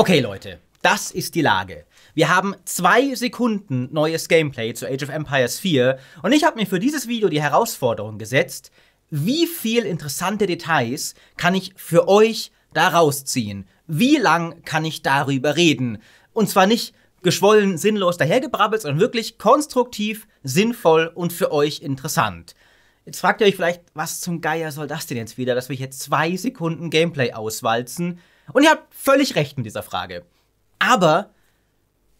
Okay, Leute, das ist die Lage. Wir haben zwei Sekunden neues Gameplay zu Age of Empires 4 und ich habe mir für dieses Video die Herausforderung gesetzt, wie viel interessante Details kann ich für euch da rausziehen? Wie lang kann ich darüber reden? Und zwar nicht geschwollen, sinnlos dahergebrabbelt, sondern wirklich konstruktiv, sinnvoll und für euch interessant. Jetzt fragt ihr euch vielleicht, was zum Geier soll das denn jetzt wieder, dass wir hier zwei Sekunden Gameplay auswalzen? Und ihr habt völlig recht in dieser Frage. Aber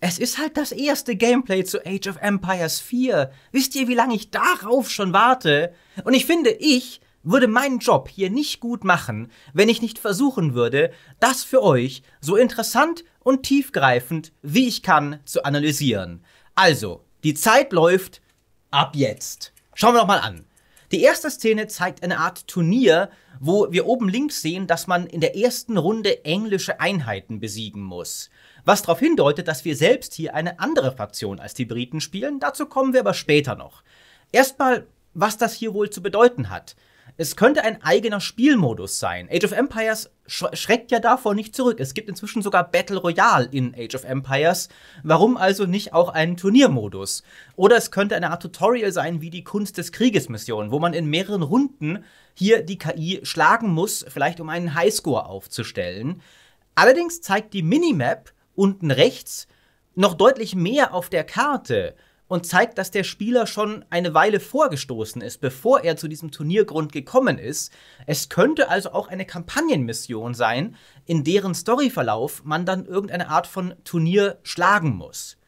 es ist halt das erste Gameplay zu Age of Empires 4. Wisst ihr, wie lange ich darauf schon warte? Und ich finde, ich würde meinen Job hier nicht gut machen, wenn ich nicht versuchen würde, das für euch so interessant und tiefgreifend, wie ich kann, zu analysieren. Also, die Zeit läuft ab jetzt. Schauen wir doch mal an. Die erste Szene zeigt eine Art Turnier, wo wir oben links sehen, dass man in der ersten Runde englische Einheiten besiegen muss. Was darauf hindeutet, dass wir selbst hier eine andere Fraktion als die Briten spielen, dazu kommen wir aber später noch. Erstmal, was das hier wohl zu bedeuten hat. Es könnte ein eigener Spielmodus sein. Age of Empires sch schreckt ja davor nicht zurück. Es gibt inzwischen sogar Battle Royale in Age of Empires. Warum also nicht auch einen Turniermodus? Oder es könnte eine Art Tutorial sein wie die Kunst des Krieges Mission, wo man in mehreren Runden hier die KI schlagen muss, vielleicht um einen Highscore aufzustellen. Allerdings zeigt die Minimap unten rechts noch deutlich mehr auf der Karte und zeigt, dass der Spieler schon eine Weile vorgestoßen ist, bevor er zu diesem Turniergrund gekommen ist. Es könnte also auch eine Kampagnenmission sein, in deren Storyverlauf man dann irgendeine Art von Turnier schlagen muss.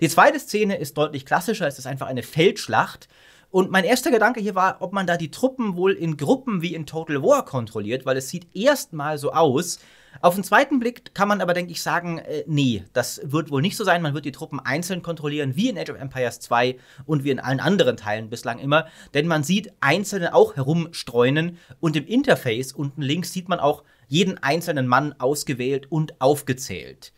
Die zweite Szene ist deutlich klassischer, es ist einfach eine Feldschlacht. Und mein erster Gedanke hier war, ob man da die Truppen wohl in Gruppen wie in Total War kontrolliert, weil es sieht erstmal so aus. Auf den zweiten Blick kann man aber, denke ich, sagen, äh, nee, das wird wohl nicht so sein. Man wird die Truppen einzeln kontrollieren, wie in Age of Empires 2 und wie in allen anderen Teilen bislang immer. Denn man sieht Einzelne auch herumstreunen und im Interface unten links sieht man auch jeden einzelnen Mann ausgewählt und aufgezählt.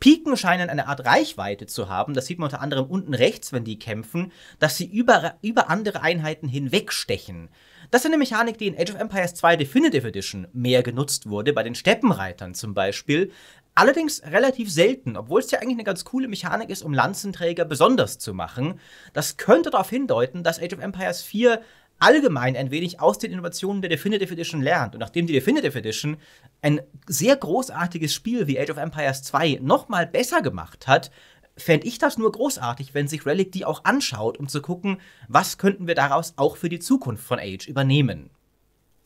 Piken scheinen eine Art Reichweite zu haben, das sieht man unter anderem unten rechts, wenn die kämpfen, dass sie über, über andere Einheiten hinwegstechen. Das ist eine Mechanik, die in Age of Empires 2 Definitive Edition mehr genutzt wurde, bei den Steppenreitern zum Beispiel. Allerdings relativ selten, obwohl es ja eigentlich eine ganz coole Mechanik ist, um Lanzenträger besonders zu machen. Das könnte darauf hindeuten, dass Age of Empires 4 allgemein ein wenig aus den Innovationen der Definitive Edition lernt. Und nachdem die Definitive Edition ein sehr großartiges Spiel wie Age of Empires 2 nochmal besser gemacht hat, fände ich das nur großartig, wenn sich Relic die auch anschaut, um zu gucken, was könnten wir daraus auch für die Zukunft von Age übernehmen.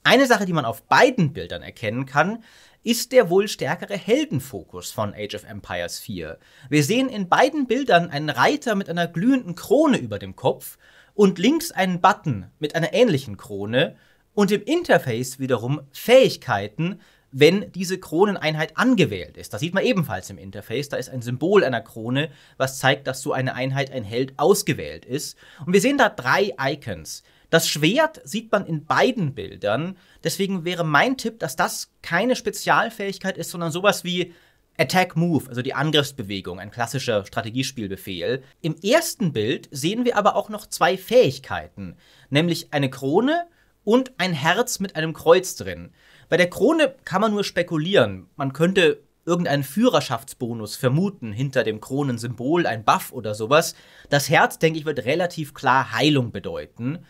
Eine Sache, die man auf beiden Bildern erkennen kann, ist der wohl stärkere Heldenfokus von Age of Empires 4. Wir sehen in beiden Bildern einen Reiter mit einer glühenden Krone über dem Kopf und links einen Button mit einer ähnlichen Krone und im Interface wiederum Fähigkeiten, wenn diese Kroneneinheit angewählt ist. Das sieht man ebenfalls im Interface. Da ist ein Symbol einer Krone, was zeigt, dass so eine Einheit, ein Held, ausgewählt ist. Und wir sehen da drei Icons. Das Schwert sieht man in beiden Bildern. Deswegen wäre mein Tipp, dass das keine Spezialfähigkeit ist, sondern sowas wie Attack Move, also die Angriffsbewegung, ein klassischer Strategiespielbefehl. Im ersten Bild sehen wir aber auch noch zwei Fähigkeiten, nämlich eine Krone und ein Herz mit einem Kreuz drin. Bei der Krone kann man nur spekulieren. Man könnte irgendeinen Führerschaftsbonus vermuten hinter dem Kronensymbol, ein Buff oder sowas. Das Herz, denke ich, wird relativ klar Heilung bedeuten.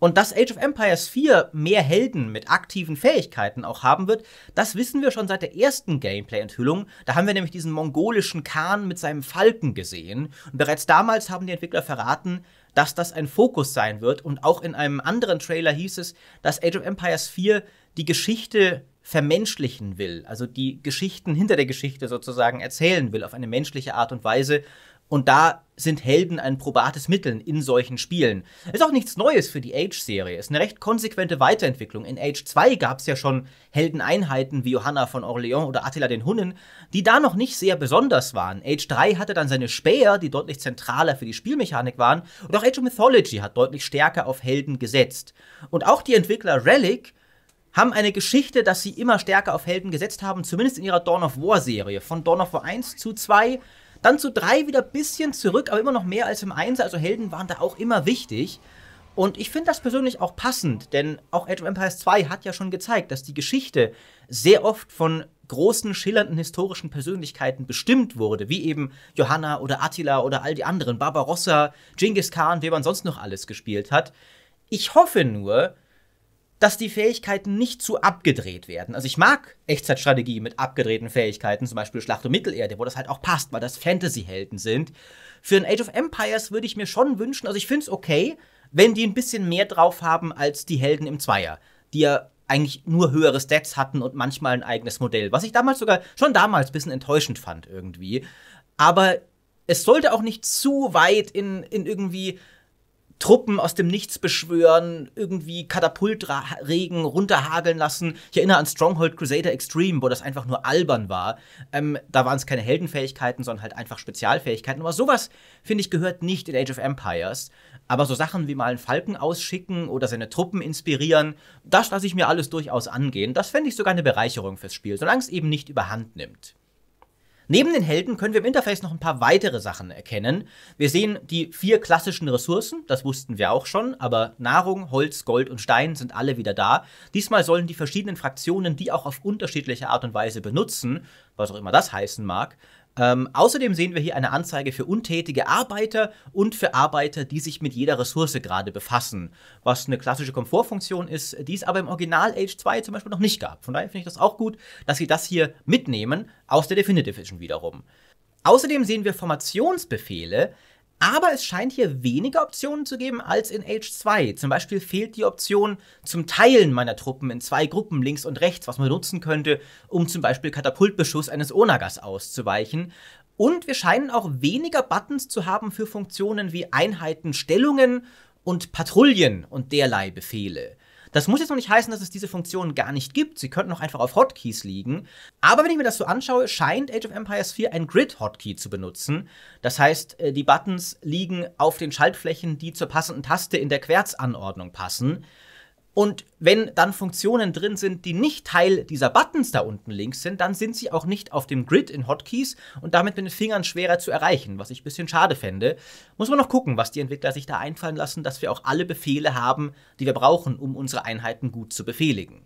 Und dass Age of Empires 4 mehr Helden mit aktiven Fähigkeiten auch haben wird, das wissen wir schon seit der ersten Gameplay-Enthüllung. Da haben wir nämlich diesen mongolischen Khan mit seinem Falken gesehen. Und bereits damals haben die Entwickler verraten, dass das ein Fokus sein wird. Und auch in einem anderen Trailer hieß es, dass Age of Empires 4 die Geschichte vermenschlichen will, also die Geschichten hinter der Geschichte sozusagen erzählen will auf eine menschliche Art und Weise. Und da sind Helden ein probates Mittel in solchen Spielen. Ist auch nichts Neues für die Age-Serie. Ist eine recht konsequente Weiterentwicklung. In Age 2 gab es ja schon Heldeneinheiten wie Johanna von Orléans oder Attila den Hunnen, die da noch nicht sehr besonders waren. Age 3 hatte dann seine Späher, die deutlich zentraler für die Spielmechanik waren. Und auch Age of Mythology hat deutlich stärker auf Helden gesetzt. Und auch die Entwickler Relic haben eine Geschichte, dass sie immer stärker auf Helden gesetzt haben, zumindest in ihrer Dawn of War Serie. Von Dawn of War 1 zu 2 dann zu drei wieder ein bisschen zurück, aber immer noch mehr als im Einser. Also Helden waren da auch immer wichtig. Und ich finde das persönlich auch passend, denn auch Age of Empires 2 hat ja schon gezeigt, dass die Geschichte sehr oft von großen, schillernden historischen Persönlichkeiten bestimmt wurde, wie eben Johanna oder Attila oder all die anderen, Barbarossa, Genghis Khan, wer man sonst noch alles gespielt hat. Ich hoffe nur, dass die Fähigkeiten nicht zu abgedreht werden. Also ich mag Echtzeitstrategie mit abgedrehten Fähigkeiten, zum Beispiel Schlacht um Mittelerde, wo das halt auch passt, weil das Fantasy-Helden sind. Für ein Age of Empires würde ich mir schon wünschen, also ich finde es okay, wenn die ein bisschen mehr drauf haben als die Helden im Zweier, die ja eigentlich nur höhere Stats hatten und manchmal ein eigenes Modell, was ich damals sogar schon damals ein bisschen enttäuschend fand irgendwie. Aber es sollte auch nicht zu weit in, in irgendwie Truppen aus dem Nichts beschwören, irgendwie Katapultregen runterhageln lassen. Ich erinnere an Stronghold Crusader Extreme, wo das einfach nur albern war. Ähm, da waren es keine Heldenfähigkeiten, sondern halt einfach Spezialfähigkeiten. Aber sowas, finde ich, gehört nicht in Age of Empires. Aber so Sachen wie mal einen Falken ausschicken oder seine Truppen inspirieren, das lasse ich mir alles durchaus angehen. Das fände ich sogar eine Bereicherung fürs Spiel, solange es eben nicht überhand nimmt. Neben den Helden können wir im Interface noch ein paar weitere Sachen erkennen. Wir sehen die vier klassischen Ressourcen, das wussten wir auch schon, aber Nahrung, Holz, Gold und Stein sind alle wieder da. Diesmal sollen die verschiedenen Fraktionen die auch auf unterschiedliche Art und Weise benutzen, was auch immer das heißen mag, ähm, außerdem sehen wir hier eine Anzeige für untätige Arbeiter und für Arbeiter, die sich mit jeder Ressource gerade befassen, was eine klassische Komfortfunktion ist, die es aber im Original Age 2 zum Beispiel noch nicht gab. Von daher finde ich das auch gut, dass sie das hier mitnehmen aus der Definitive Vision wiederum. Außerdem sehen wir Formationsbefehle, aber es scheint hier weniger Optionen zu geben als in Age 2. Zum Beispiel fehlt die Option zum Teilen meiner Truppen in zwei Gruppen links und rechts, was man nutzen könnte, um zum Beispiel Katapultbeschuss eines Onagas auszuweichen. Und wir scheinen auch weniger Buttons zu haben für Funktionen wie Einheiten, Stellungen und Patrouillen und derlei Befehle. Das muss jetzt noch nicht heißen, dass es diese Funktionen gar nicht gibt. Sie könnten auch einfach auf Hotkeys liegen. Aber wenn ich mir das so anschaue, scheint Age of Empires 4 ein Grid-Hotkey zu benutzen. Das heißt, äh, die Buttons liegen auf den Schaltflächen, die zur passenden Taste in der Querzanordnung passen. Und wenn dann Funktionen drin sind, die nicht Teil dieser Buttons da unten links sind, dann sind sie auch nicht auf dem Grid in Hotkeys und damit mit den Fingern schwerer zu erreichen, was ich ein bisschen schade fände. Muss man noch gucken, was die Entwickler sich da einfallen lassen, dass wir auch alle Befehle haben, die wir brauchen, um unsere Einheiten gut zu befehligen.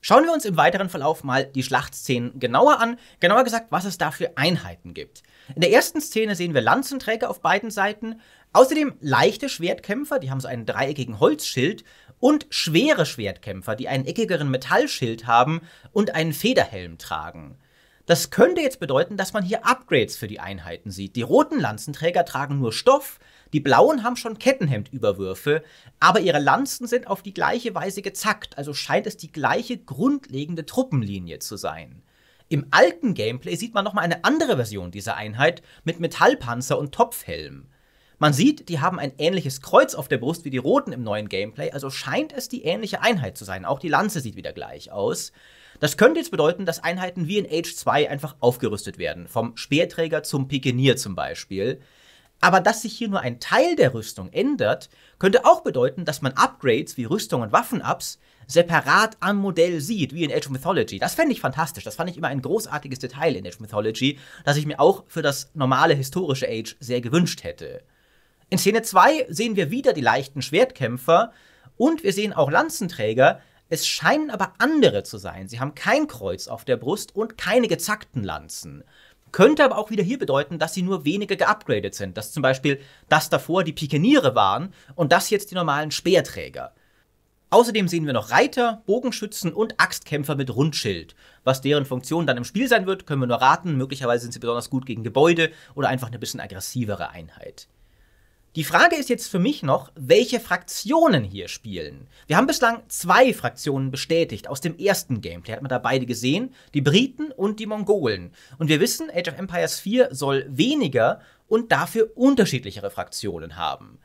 Schauen wir uns im weiteren Verlauf mal die Schlachtszenen genauer an, genauer gesagt, was es da für Einheiten gibt. In der ersten Szene sehen wir Lanzenträger auf beiden Seiten, außerdem leichte Schwertkämpfer, die haben so einen dreieckigen Holzschild, und schwere Schwertkämpfer, die einen eckigeren Metallschild haben und einen Federhelm tragen. Das könnte jetzt bedeuten, dass man hier Upgrades für die Einheiten sieht. Die roten Lanzenträger tragen nur Stoff, die blauen haben schon Kettenhemdüberwürfe, aber ihre Lanzen sind auf die gleiche Weise gezackt, also scheint es die gleiche grundlegende Truppenlinie zu sein. Im alten Gameplay sieht man nochmal eine andere Version dieser Einheit mit Metallpanzer und Topfhelm. Man sieht, die haben ein ähnliches Kreuz auf der Brust wie die Roten im neuen Gameplay, also scheint es die ähnliche Einheit zu sein. Auch die Lanze sieht wieder gleich aus. Das könnte jetzt bedeuten, dass Einheiten wie in Age 2 einfach aufgerüstet werden, vom Speerträger zum Pikenier zum Beispiel. Aber dass sich hier nur ein Teil der Rüstung ändert, könnte auch bedeuten, dass man Upgrades wie Rüstung und Waffen-Ups separat am Modell sieht, wie in Age of Mythology. Das fände ich fantastisch. Das fand ich immer ein großartiges Detail in Age of Mythology, das ich mir auch für das normale historische Age sehr gewünscht hätte. In Szene 2 sehen wir wieder die leichten Schwertkämpfer und wir sehen auch Lanzenträger. Es scheinen aber andere zu sein. Sie haben kein Kreuz auf der Brust und keine gezackten Lanzen. Könnte aber auch wieder hier bedeuten, dass sie nur wenige geupgradet sind. Dass zum Beispiel das davor die Pikeniere waren und das jetzt die normalen Speerträger. Außerdem sehen wir noch Reiter, Bogenschützen und Axtkämpfer mit Rundschild. Was deren Funktion dann im Spiel sein wird, können wir nur raten. Möglicherweise sind sie besonders gut gegen Gebäude oder einfach eine bisschen aggressivere Einheit. Die Frage ist jetzt für mich noch, welche Fraktionen hier spielen. Wir haben bislang zwei Fraktionen bestätigt aus dem ersten Gameplay, hat man da beide gesehen, die Briten und die Mongolen. Und wir wissen, Age of Empires 4 soll weniger und dafür unterschiedlichere Fraktionen haben.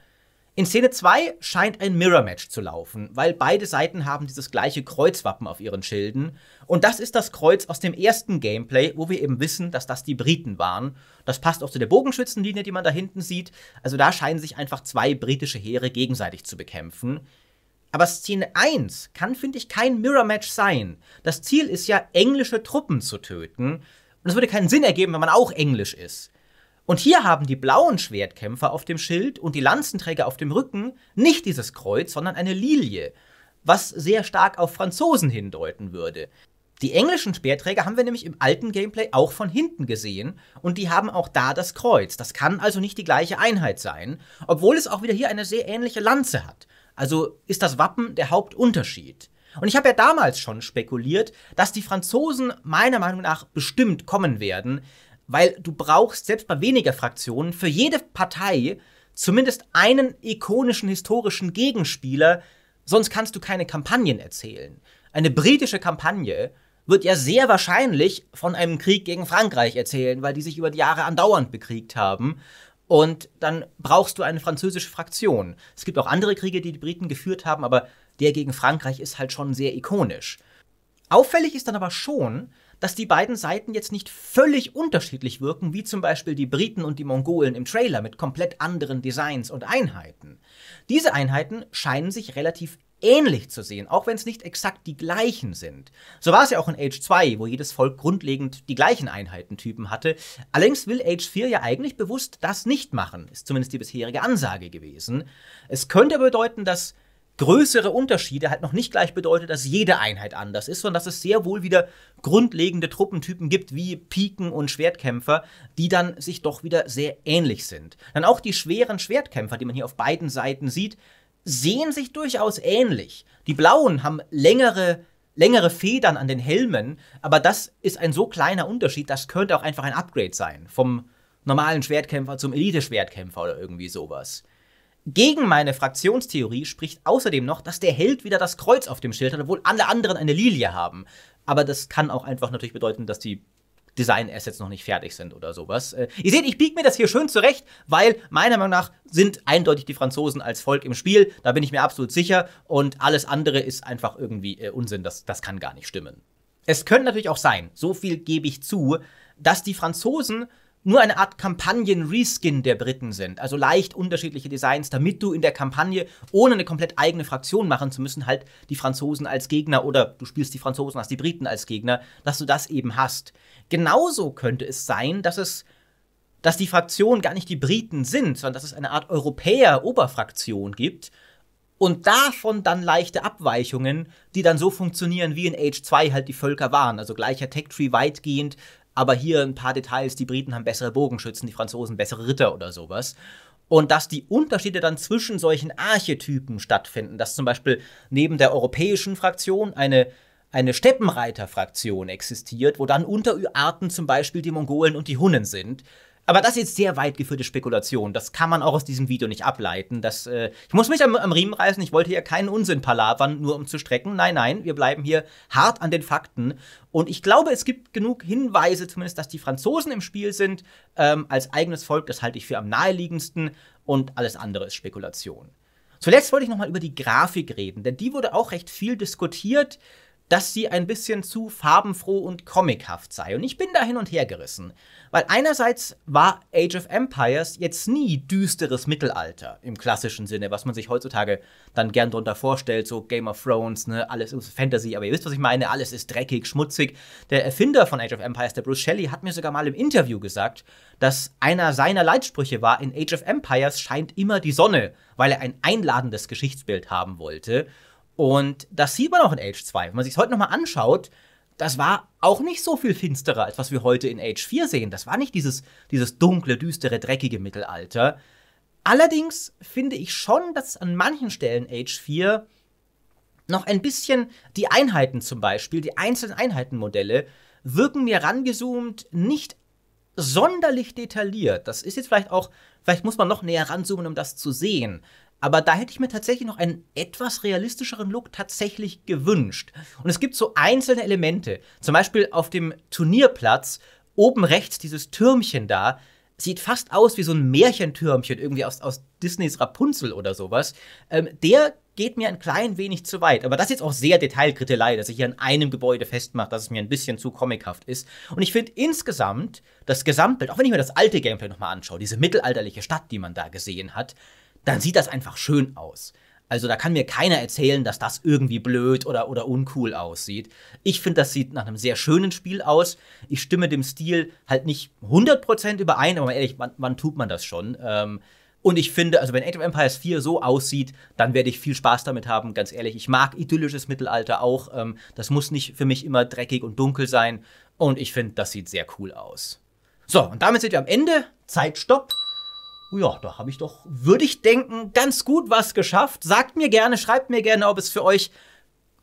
In Szene 2 scheint ein Mirror-Match zu laufen, weil beide Seiten haben dieses gleiche Kreuzwappen auf ihren Schilden. Und das ist das Kreuz aus dem ersten Gameplay, wo wir eben wissen, dass das die Briten waren. Das passt auch zu der Bogenschützenlinie, die man da hinten sieht. Also da scheinen sich einfach zwei britische Heere gegenseitig zu bekämpfen. Aber Szene 1 kann, finde ich, kein Mirror-Match sein. Das Ziel ist ja, englische Truppen zu töten. Und es würde keinen Sinn ergeben, wenn man auch englisch ist. Und hier haben die blauen Schwertkämpfer auf dem Schild und die Lanzenträger auf dem Rücken nicht dieses Kreuz, sondern eine Lilie, was sehr stark auf Franzosen hindeuten würde. Die englischen Speerträger haben wir nämlich im alten Gameplay auch von hinten gesehen und die haben auch da das Kreuz. Das kann also nicht die gleiche Einheit sein, obwohl es auch wieder hier eine sehr ähnliche Lanze hat. Also ist das Wappen der Hauptunterschied. Und ich habe ja damals schon spekuliert, dass die Franzosen meiner Meinung nach bestimmt kommen werden, weil du brauchst selbst bei weniger Fraktionen für jede Partei zumindest einen ikonischen historischen Gegenspieler, sonst kannst du keine Kampagnen erzählen. Eine britische Kampagne wird ja sehr wahrscheinlich von einem Krieg gegen Frankreich erzählen, weil die sich über die Jahre andauernd bekriegt haben. Und dann brauchst du eine französische Fraktion. Es gibt auch andere Kriege, die die Briten geführt haben, aber der gegen Frankreich ist halt schon sehr ikonisch. Auffällig ist dann aber schon, dass die beiden Seiten jetzt nicht völlig unterschiedlich wirken, wie zum Beispiel die Briten und die Mongolen im Trailer mit komplett anderen Designs und Einheiten. Diese Einheiten scheinen sich relativ ähnlich zu sehen, auch wenn es nicht exakt die gleichen sind. So war es ja auch in Age 2, wo jedes Volk grundlegend die gleichen Einheitentypen hatte. Allerdings will Age 4 ja eigentlich bewusst das nicht machen, ist zumindest die bisherige Ansage gewesen. Es könnte bedeuten, dass größere Unterschiede halt noch nicht gleich bedeutet, dass jede Einheit anders ist, sondern dass es sehr wohl wieder grundlegende Truppentypen gibt, wie Piken und Schwertkämpfer, die dann sich doch wieder sehr ähnlich sind. Dann auch die schweren Schwertkämpfer, die man hier auf beiden Seiten sieht, sehen sich durchaus ähnlich. Die Blauen haben längere längere Federn an den Helmen, aber das ist ein so kleiner Unterschied, das könnte auch einfach ein Upgrade sein vom normalen Schwertkämpfer zum Elite-Schwertkämpfer oder irgendwie sowas. Gegen meine Fraktionstheorie spricht außerdem noch, dass der Held wieder das Kreuz auf dem Schild hat, obwohl alle anderen eine Lilie haben. Aber das kann auch einfach natürlich bedeuten, dass die Design-Assets noch nicht fertig sind oder sowas. Äh, ihr seht, ich biege mir das hier schön zurecht, weil meiner Meinung nach sind eindeutig die Franzosen als Volk im Spiel. Da bin ich mir absolut sicher. Und alles andere ist einfach irgendwie äh, Unsinn. Das, das kann gar nicht stimmen. Es könnte natürlich auch sein, so viel gebe ich zu, dass die Franzosen nur eine Art Kampagnen-Reskin der Briten sind. Also leicht unterschiedliche Designs, damit du in der Kampagne, ohne eine komplett eigene Fraktion machen zu müssen, halt die Franzosen als Gegner oder du spielst die Franzosen, hast die Briten als Gegner, dass du das eben hast. Genauso könnte es sein, dass es dass die Fraktionen gar nicht die Briten sind, sondern dass es eine Art Europäer-Oberfraktion gibt und davon dann leichte Abweichungen, die dann so funktionieren, wie in Age 2 halt die Völker waren. Also gleicher Tech-Tree weitgehend, aber hier ein paar Details, die Briten haben bessere Bogenschützen, die Franzosen bessere Ritter oder sowas. Und dass die Unterschiede dann zwischen solchen Archetypen stattfinden, dass zum Beispiel neben der europäischen Fraktion eine eine Steppenreiterfraktion existiert, wo dann Unterarten zum Beispiel die Mongolen und die Hunnen sind, aber das ist jetzt sehr weit geführte Spekulation. Das kann man auch aus diesem Video nicht ableiten. Das, äh, ich muss mich am, am, Riemen reißen. Ich wollte hier keinen Unsinn palavern, nur um zu strecken. Nein, nein, wir bleiben hier hart an den Fakten. Und ich glaube, es gibt genug Hinweise, zumindest, dass die Franzosen im Spiel sind. Ähm, als eigenes Volk, das halte ich für am naheliegendsten. Und alles andere ist Spekulation. Zuletzt wollte ich nochmal über die Grafik reden, denn die wurde auch recht viel diskutiert dass sie ein bisschen zu farbenfroh und comichaft sei. Und ich bin da hin und her gerissen. Weil einerseits war Age of Empires jetzt nie düsteres Mittelalter im klassischen Sinne, was man sich heutzutage dann gern darunter vorstellt, so Game of Thrones, ne, alles ist Fantasy, aber ihr wisst, was ich meine, alles ist dreckig, schmutzig. Der Erfinder von Age of Empires, der Bruce Shelley, hat mir sogar mal im Interview gesagt, dass einer seiner Leitsprüche war, in Age of Empires scheint immer die Sonne, weil er ein einladendes Geschichtsbild haben wollte. Und das sieht man auch in Age 2. Wenn man sich heute nochmal anschaut, das war auch nicht so viel finsterer, als was wir heute in Age 4 sehen. Das war nicht dieses, dieses dunkle, düstere, dreckige Mittelalter. Allerdings finde ich schon, dass an manchen Stellen Age 4 noch ein bisschen die Einheiten zum Beispiel, die einzelnen Einheitenmodelle, wirken mir rangezoomt nicht sonderlich detailliert. Das ist jetzt vielleicht auch, vielleicht muss man noch näher ranzoomen, um das zu sehen. Aber da hätte ich mir tatsächlich noch einen etwas realistischeren Look tatsächlich gewünscht. Und es gibt so einzelne Elemente. Zum Beispiel auf dem Turnierplatz, oben rechts dieses Türmchen da, sieht fast aus wie so ein Märchentürmchen, irgendwie aus, aus Disneys Rapunzel oder sowas. Ähm, der geht mir ein klein wenig zu weit. Aber das ist jetzt auch sehr Detailkrittelei, dass ich hier an einem Gebäude festmache, dass es mir ein bisschen zu comichaft ist. Und ich finde insgesamt das Gesamtbild, auch wenn ich mir das alte Gameplay nochmal anschaue, diese mittelalterliche Stadt, die man da gesehen hat, dann sieht das einfach schön aus. Also da kann mir keiner erzählen, dass das irgendwie blöd oder, oder uncool aussieht. Ich finde, das sieht nach einem sehr schönen Spiel aus. Ich stimme dem Stil halt nicht 100% überein, aber mal ehrlich, wann, wann, tut man das schon? Ähm, und ich finde, also wenn Age of Empires 4 so aussieht, dann werde ich viel Spaß damit haben, ganz ehrlich. Ich mag idyllisches Mittelalter auch. Ähm, das muss nicht für mich immer dreckig und dunkel sein. Und ich finde, das sieht sehr cool aus. So, und damit sind wir am Ende. Zeitstopp ja, da habe ich doch, würde ich denken, ganz gut was geschafft. Sagt mir gerne, schreibt mir gerne, ob es für euch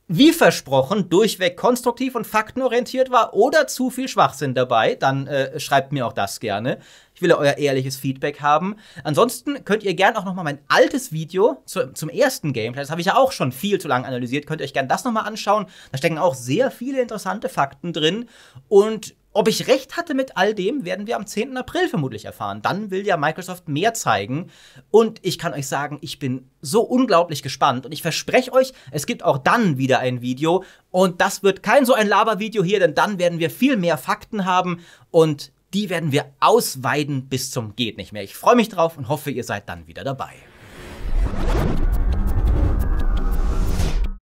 wie versprochen durchweg konstruktiv und faktenorientiert war oder zu viel Schwachsinn dabei, dann äh, schreibt mir auch das gerne. Ich will ja euer ehrliches Feedback haben. Ansonsten könnt ihr gerne auch nochmal mein altes Video zu, zum ersten Gameplay, das habe ich ja auch schon viel zu lange analysiert, könnt ihr euch gerne das nochmal anschauen. Da stecken auch sehr viele interessante Fakten drin und ob ich recht hatte mit all dem, werden wir am 10. April vermutlich erfahren. Dann will ja Microsoft mehr zeigen. Und ich kann euch sagen, ich bin so unglaublich gespannt. Und ich verspreche euch, es gibt auch dann wieder ein Video. Und das wird kein so ein Labervideo hier, denn dann werden wir viel mehr Fakten haben. Und die werden wir ausweiden bis zum Geht nicht mehr. Ich freue mich drauf und hoffe, ihr seid dann wieder dabei.